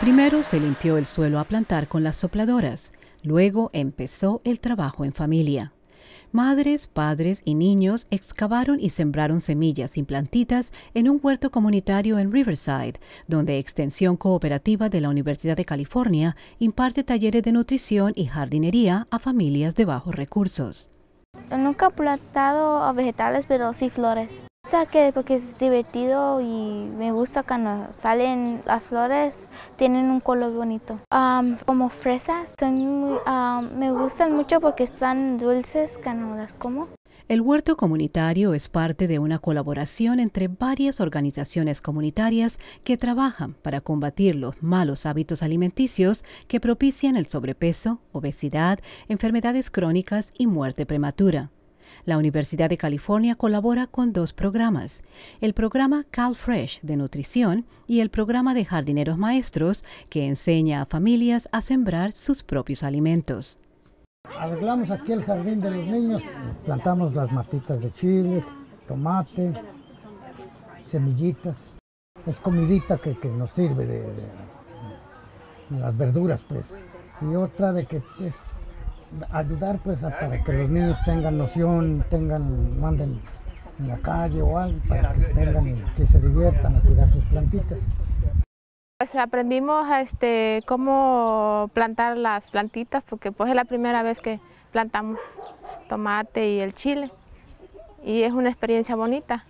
Primero se limpió el suelo a plantar con las sopladoras, luego empezó el trabajo en familia. Madres, padres y niños excavaron y sembraron semillas y plantitas en un huerto comunitario en Riverside, donde Extensión Cooperativa de la Universidad de California imparte talleres de nutrición y jardinería a familias de bajos recursos. Nunca he plantado vegetales, pero sí flores porque es divertido y me gusta cuando salen las flores, tienen un color bonito. como fresas, son me gustan mucho porque están dulces cuando las como. El huerto comunitario es parte de una colaboración entre varias organizaciones comunitarias que trabajan para combatir los malos hábitos alimenticios que propician el sobrepeso, obesidad, enfermedades crónicas y muerte prematura. La Universidad de California colabora con dos programas, el programa CalFresh de nutrición y el programa de jardineros maestros que enseña a familias a sembrar sus propios alimentos. Arreglamos aquí el jardín de los niños, plantamos las martitas de chile, tomate, semillitas. Es comidita que, nos sirve de, las verduras, pues. Y otra de que es... Pues, ayudar pues para que los niños tengan noción, tengan, manden en la calle o algo, para que tengan, que se diviertan a cuidar sus plantitas. Pues aprendimos este, cómo plantar las plantitas porque pues es la primera vez que plantamos tomate y el chile y es una experiencia bonita.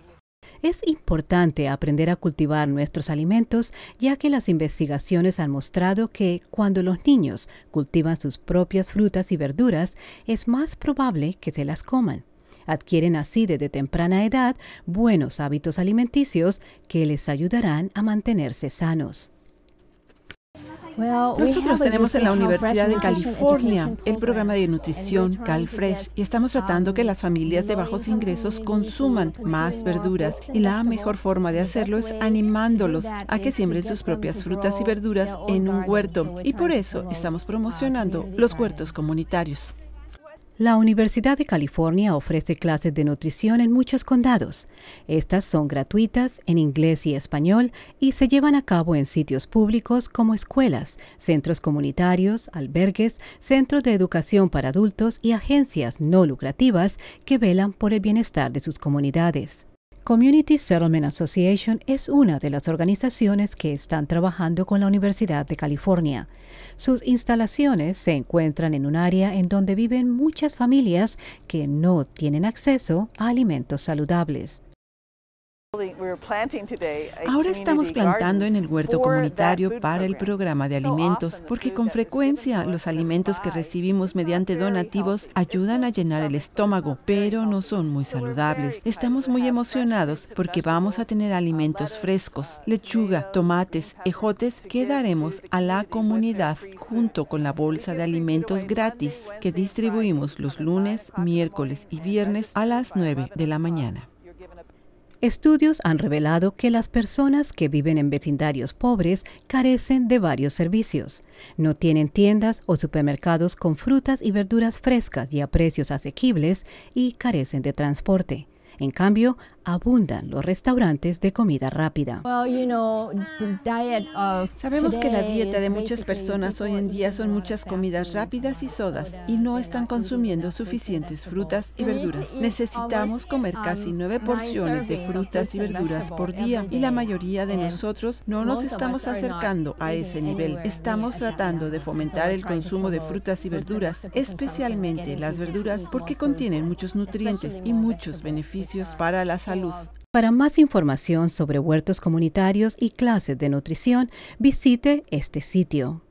Es importante aprender a cultivar nuestros alimentos ya que las investigaciones han mostrado que cuando los niños cultivan sus propias frutas y verduras es más probable que se las coman. Adquieren así desde temprana edad buenos hábitos alimenticios que les ayudarán a mantenerse sanos. Nosotros tenemos en la Universidad de California el programa de nutrición CalFresh y estamos tratando que las familias de bajos ingresos consuman más verduras y la mejor forma de hacerlo es animándolos a que siembren sus propias frutas y verduras en un huerto y por eso estamos promocionando los huertos comunitarios. La Universidad de California ofrece clases de nutrición en muchos condados. Estas son gratuitas en inglés y español y se llevan a cabo en sitios públicos como escuelas, centros comunitarios, albergues, centros de educación para adultos y agencias no lucrativas que velan por el bienestar de sus comunidades. Community Settlement Association es una de las organizaciones que están trabajando con la Universidad de California. Sus instalaciones se encuentran en un área en donde viven muchas familias que no tienen acceso a alimentos saludables. Ahora estamos plantando en el huerto comunitario para el programa de alimentos, porque con frecuencia los alimentos que recibimos mediante donativos ayudan a llenar el estómago, pero no son muy saludables. Estamos muy emocionados porque vamos a tener alimentos frescos, uh, lechuga, tomates, ejotes que daremos a la comunidad junto con la bolsa de alimentos gratis que distribuimos los lunes, miércoles y viernes a las 9 de la mañana. Estudios han revelado que las personas que viven en vecindarios pobres carecen de varios servicios. No tienen tiendas o supermercados con frutas y verduras frescas y a precios asequibles y carecen de transporte. En cambio, abundan los restaurantes de comida rápida. Sabemos que la dieta de muchas personas hoy en día son muchas comidas rápidas y sodas y no están consumiendo suficientes frutas y verduras. Necesitamos comer um, casi nueve porciones de frutas y verduras por día y la mayoría de nosotros no nos estamos acercando a ese nivel. Estamos tratando de fomentar el consumo de frutas y verduras, especialmente las verduras porque contienen muchos nutrientes y muchos beneficios para la salud para más información sobre huertos comunitarios y clases de nutrición, visite este sitio.